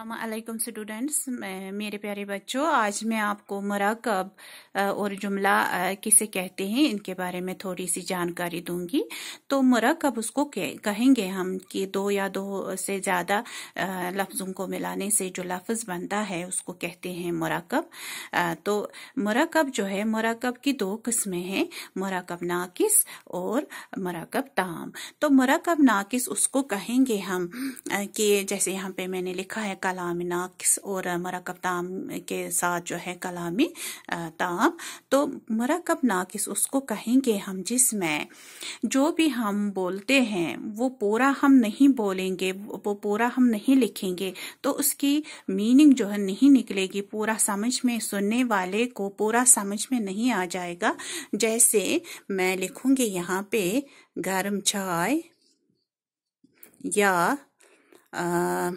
अल्लाम स्टूडेंट्स मेरे प्यारे बच्चों आज मैं आपको मरकब और जुमला किसे कहते हैं इनके बारे में थोड़ी सी जानकारी दूंगी तो मरकब उसको कहेंगे हम कि दो या दो से ज़्यादा लफ्ज़ों को मिलाने से जो लफ्ज़ बनता है उसको कहते हैं मरकब तो मरकब जो है मरकब की दो किस्में हैं मरकब नाकिस और मराकब ताम तो मरकब नाकिस उसको कहेंगे हम कि जैसे यहाँ पे मैंने लिखा है कलाम नाक्स और मरकब ताम के साथ जो है कलामी ताम तो मरकब नाकिस उसको कहेंगे हम जिसमें जो भी हम बोलते हैं वो पूरा हम नहीं बोलेंगे वो पूरा हम नहीं लिखेंगे तो उसकी मीनिंग जो है नहीं निकलेगी पूरा समझ में सुनने वाले को पूरा समझ में नहीं आ जाएगा जैसे मैं लिखूंगी यहाँ पे गर्म चाय या आ,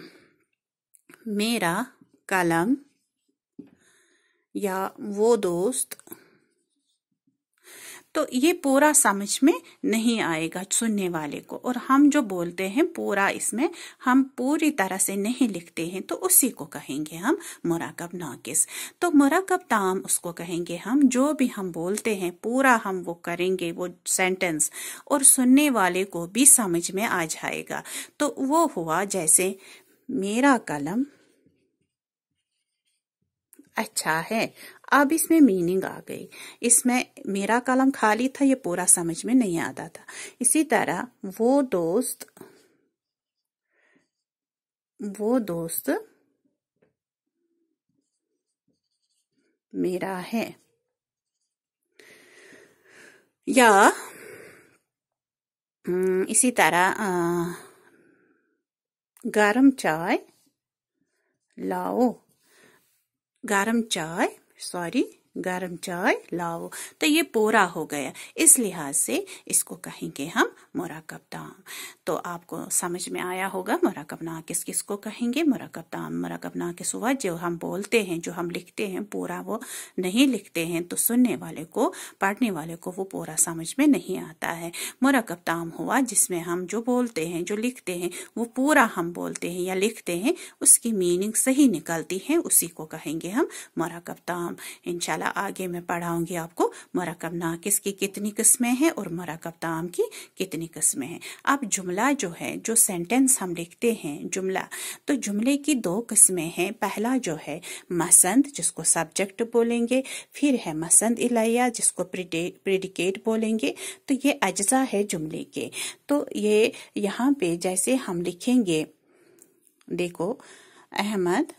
मेरा कलम या वो दोस्त तो ये पूरा समझ में नहीं आएगा सुनने वाले को और हम जो बोलते हैं पूरा इसमें हम पूरी तरह से नहीं लिखते हैं तो उसी को कहेंगे हम मुराकब नाकिस तो मुराकब ताम उसको कहेंगे हम जो भी हम बोलते हैं पूरा हम वो करेंगे वो सेंटेंस और सुनने वाले को भी समझ में आ जाएगा तो वो हुआ जैसे मेरा कलम अच्छा है अब इसमें मीनिंग आ गई इसमें मेरा कलम खाली था ये पूरा समझ में नहीं आता था इसी तरह वो दोस्त वो दोस्त मेरा है या हम्म, इसी तरह गर्म चाय लाओ गरम चाय सॉरी गर्म चाय लाओ तो ये पूरा हो गया इस लिहाज से इसको कहेंगे हम मोराकब दाम तो आपको समझ में आया होगा मोराकब ना किस किस को कहेंगे मोराकब दाम मोराकब ना के सुबह जो हम बोलते हैं जो हम लिखते हैं पूरा वो नहीं लिखते हैं तो सुनने वाले को पढ़ने वाले को वो पूरा समझ में नहीं आता है मोराकब दाम हुआ जिसमें हम जो बोलते हैं जो लिखते हैं वो पूरा हम बोलते हैं या लिखते हैं उसकी मीनिंग सही निकलती है उसी को कहेंगे हम मोराकब दाम इनशाला इनशाला आगे मैं पढ़ाऊंगी आपको मरकब नाकिस की कितनी किस्में हैं और मरकब ताम की कितनी किस्में हैं अब जुमला जो है जो सेंटेंस हम लिखते हैं जुमला तो जुमले की दो किस्में हैं पहला जो है मसंद जिसको सब्जेक्ट बोलेंगे फिर है मसंद इलाया जिसको प्रिडिकेट बोलेंगे तो ये अज्जा है जुमले के तो ये यहाँ पे जैसे हम लिखेंगे देखो अहमद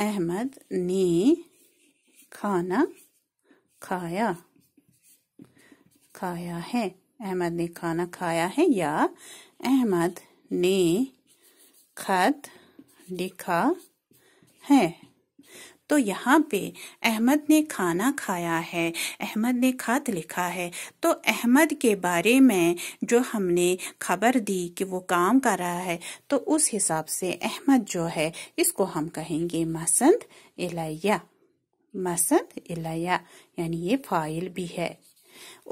अहमद ने खाना खाया खाया है अहमद ने खाना खाया है या अहमद ने खत लिखा है तो यहाँ पे अहमद ने खाना खाया है अहमद ने खत लिखा है तो अहमद के बारे में जो हमने खबर दी कि वो काम कर रहा है तो उस हिसाब से अहमद जो है इसको हम कहेंगे मसंद इलाया मसंद इलाया यानी ये फाइल भी है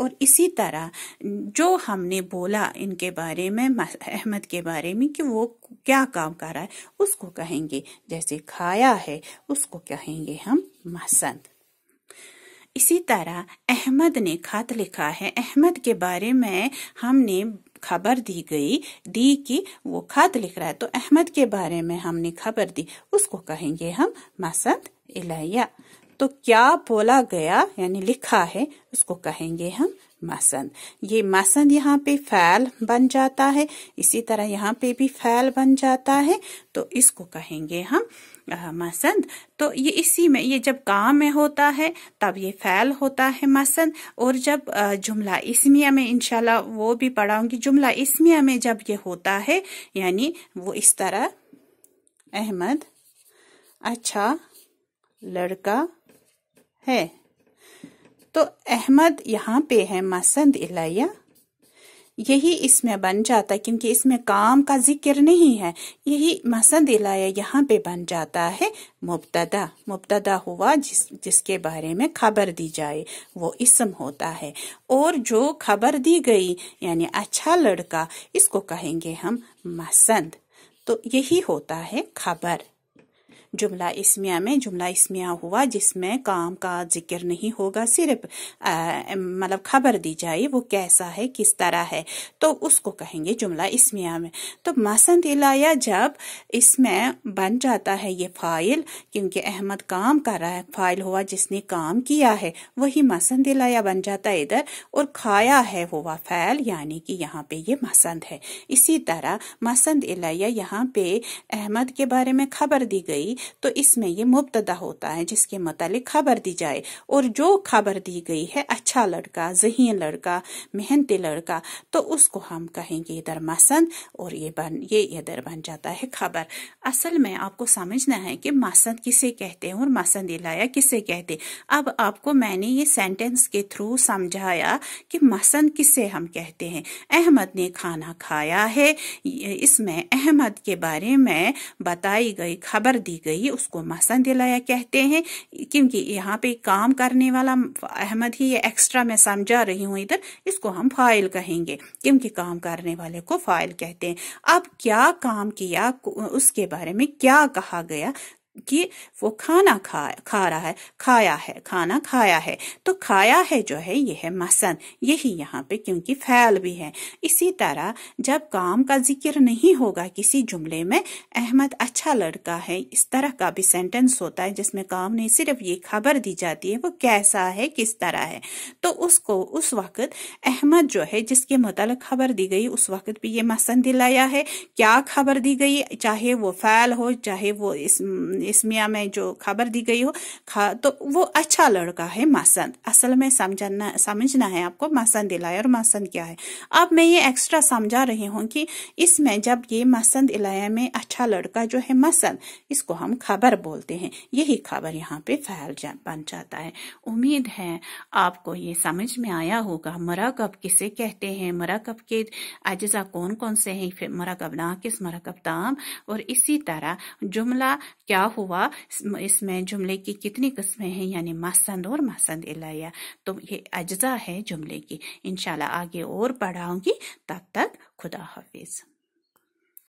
और इसी तरह जो हमने बोला इनके बारे में अहमद के बारे में कि वो क्या काम कर रहा है उसको कहेंगे जैसे खाया है उसको कहेंगे हम मसंद इसी तरह अहमद ने खत लिखा है अहमद के बारे में हमने खबर दी गई दी कि वो खत लिख रहा है तो अहमद के बारे में हमने खबर दी उसको कहेंगे हम मसंद इलाया तो क्या बोला गया यानी लिखा है उसको कहेंगे हम मसंद ये मसंद यहाँ पे फैल बन जाता है इसी तरह यहाँ पे भी फैल बन जाता है तो इसको कहेंगे हम मसंद तो ये इसी में ये जब काम में होता है तब ये फैल होता है मसंद और जब जुमला इसमिया में इनशाला वो भी पढ़ाऊंगी जुमला इसमिया में जब ये होता है यानी वो इस तरह अहमद अच्छा लड़का है तो अहमद यहाँ पे है मसंद इलाया यही इसमें बन जाता क्योंकि इसमें काम का जिक्र नहीं है यही मसंद इलाया यहाँ पे बन जाता है मुबतदा मुबतदा हुआ जिस जिसके बारे में खबर दी जाए वो इसम होता है और जो खबर दी गई यानी अच्छा लड़का इसको कहेंगे हम मसंद तो यही होता है खबर जुमला इसमिया में जुमला इसमिया हुआ जिसमें काम का जिक्र नहीं होगा सिर्फ मतलब खबर दी जाए वो कैसा है किस तरह है तो उसको कहेंगे जुमला इसमिया में तो मसंद इलाया जब इसमें बन जाता है ये फाइल क्योंकि अहमद काम कर रहा है फाइल हुआ जिसने काम किया है वही मसंद इलाया बन जाता है इधर और खाया है हुआ फैल यानी कि यहाँ पे ये मसंद है इसी तरह मसंद इलाया यहाँ पे अहमद के बारे में खबर दी गई तो इसमें ये मुबतदा होता है जिसके मतलब खबर दी जाए और जो खबर दी गई है अच्छा लड़का जहीन लड़का मेहनती लड़का तो उसको हम कहेंगे इधर मसंद और ये बन ये इधर बन जाता है खबर असल में आपको समझना है कि मसंद किसे कहते हैं और मसंद इलाया किसे कहते अब आपको मैंने ये सेंटेंस के थ्रू समझाया कि मसंद किसे हम कहते हैं अहमद ने खाना खाया है इसमें अहमद के बारे में बताई गई खबर दी गई उसको मसंद इलाया कहते हैं क्योंकि यहाँ पे काम करने वाला अहमद ही ये एक्स एक्स्ट्रा मैं समझा रही हूँ इधर इसको हम फाइल कहेंगे क्योंकि काम करने वाले को फाइल कहते हैं अब क्या काम किया उसके बारे में क्या कहा गया कि वो खाना खा खा रहा है खाया है खाना खाया है तो खाया है जो है यह है मसन यही यहाँ पे क्योंकि फैल भी है इसी तरह जब काम का जिक्र नहीं होगा किसी जुमले में अहमद अच्छा लड़का है इस तरह का भी सेंटेंस होता है जिसमें काम ने सिर्फ ये खबर दी जाती है वो कैसा है किस तरह है तो उसको उस वक्त अहमद जो है जिसके मुतल खबर दी गई उस वक्त भी ये मसन दिलाया है क्या खबर दी गई चाहे वो फैल हो चाहे वो इस इसमिया में जो खबर दी गई हो खा तो वो अच्छा लड़का है मासंद असल में समझना समझना है आपको मासंद इलाया और मासंद क्या है अब मैं ये एक्स्ट्रा समझा रही हूँ कि इसमें जब ये मसंद इलाया में अच्छा लड़का जो है मसंद इसको हम खबर बोलते हैं यही खबर यहाँ पे फैल जा बन जाता है उम्मीद है आपको ये समझ में आया होगा मराकब किसे कहते हैं मराकब के अज्जा कौन कौन से हैं मराकब नाकिस मराकब ताम और इसी तरह जुमला क्या हुआ इसमें जुमले की कितनी किस्में हैं यानी मासंद और मासंद इलाया तो ये अज्जा है जुमले की इनशाला आगे और पढ़ाऊंगी तब तक खुदा हाफिज़